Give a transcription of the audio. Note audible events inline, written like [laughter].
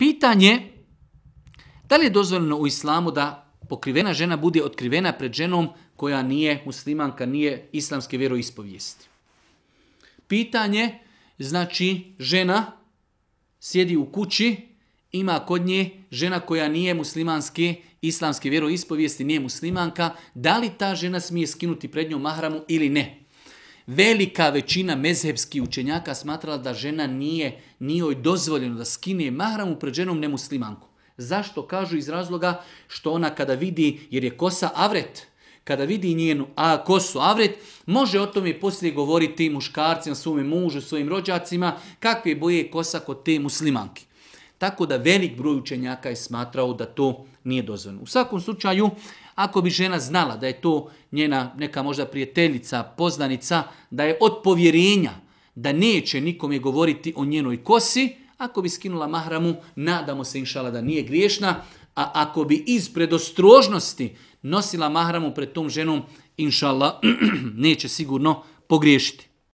Pitanje, da li je dozvoljeno u islamu da pokrivena žena bude otkrivena pred ženom koja nije muslimanka, nije islamske vjeroispovijesti? Pitanje, znači žena sjedi u kući, ima kod nje žena koja nije muslimanske, islamske vjeroispovijesti, nije muslimanka, da li ta žena smije skinuti pred njom mahramu ili ne? velika većina mezhebskih učenjaka smatrala da žena nije, njoj dozvoljeno da skine mahramu pred ženom nemuslimanku. Zašto? Kažu iz razloga što ona kada vidi, jer je kosa avret, kada vidi njenu a, kosu avret, može o tome poslije govoriti muškarcima, svome mužu, svojim rođacima, kakve boje kosa kod te muslimanke tako da velik broj učenjaka je smatrao da to nije dozvoljeno. U svakom slučaju, ako bi žena znala da je to njena neka možda prijateljica, poznanica, da je od povjerenja, da neće nikome govoriti o njenoj kosi, ako bi skinula mahramu, nadamo se inšala da nije griješna, a ako bi iz predostrožnosti nosila mahramu pred tom ženom, inšala [clears throat] neće sigurno pogriješiti.